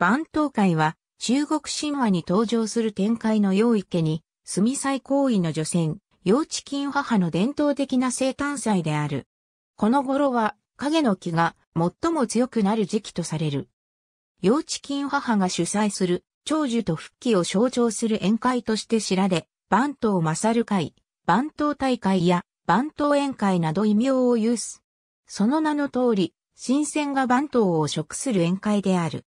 万東会は中国神話に登場する展開の陽池に、住祭行為の女性、幼稚金母の伝統的な生誕祭である。この頃は、影の木が最も強くなる時期とされる。幼稚金母が主催する長寿と復帰を象徴する宴会として知られ、番頭勝る会、番頭大会や番頭宴会など異名を有す。その名の通り、新鮮が番頭を食する宴会である。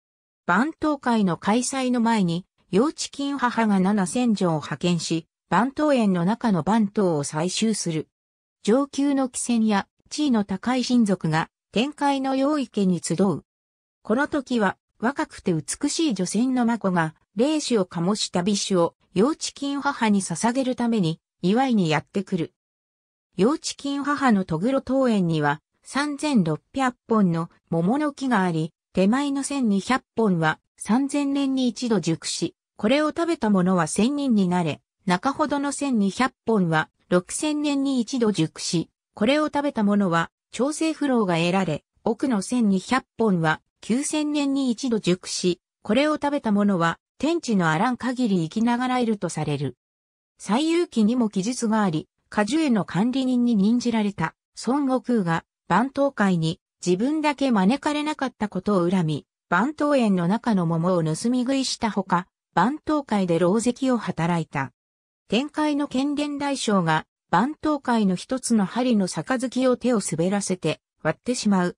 番頭会の開催の前に、幼稚金母が七千条を派遣し、番頭園の中の番頭を採集する。上級の貴船や地位の高い親族が天界の用池に集う。この時は若くて美しい女性の孫が霊主を醸した美酒を幼稚金母に捧げるために祝いにやってくる。幼稚金母の戸黒桃園には3600本の桃の木があり、手前の1200本は3000年に一度熟し、これを食べた者は1000人になれ、中ほどの1200本は6000年に一度熟し、これを食べた者は調整不老が得られ、奥の1200本は9000年に一度熟し、これを食べた者は天地のあらん限り生きながらえるとされる。最有期にも記述があり、果樹への管理人に任じられた孫悟空が万頭会に自分だけ招かれなかったことを恨み、番頭園の中の桃を盗み食いしたほか、番頭会で牢石を働いた。天界の権伝大将が、番頭会の一つの針の杯を手を滑らせて、割ってしまう。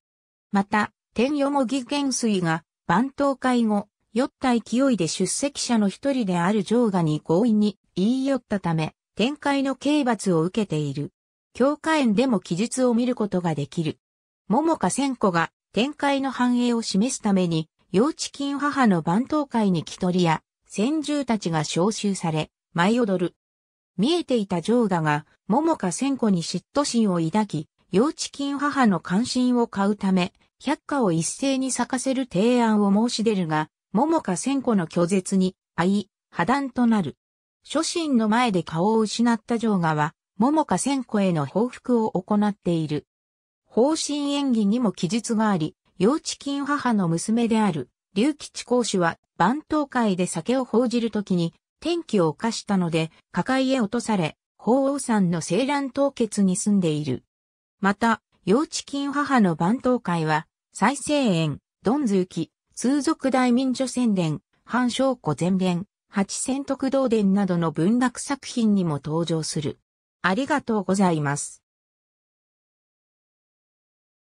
また、天よもぎ元帥が、番頭会後、酔った勢いで出席者の一人である上賀に強引に言い寄ったため、天界の刑罰を受けている。教科園でも記述を見ることができる。桃花千子が展開の繁栄を示すために、幼稚金母の番頭会に木取りや、先住たちが召集され、舞い踊る。見えていた城ガが、桃花千子に嫉妬心を抱き、幼稚金母の関心を買うため、百花を一斉に咲かせる提案を申し出るが、桃花千子の拒絶に、あい、破談となる。諸神の前で顔を失った城ガは、桃花千子への報復を行っている。方針演技にも記述があり、幼稚金母の娘である、竜吉公主は、番頭会で酒を報じるときに、天気を犯したので、家界へ落とされ、法王山の青蘭凍結に住んでいる。また、幼稚金母の番頭会は、再生園、ドンズウキ、通俗大民女宣伝、反証拠前伝、八千徳道伝などの文学作品にも登場する。ありがとうございます。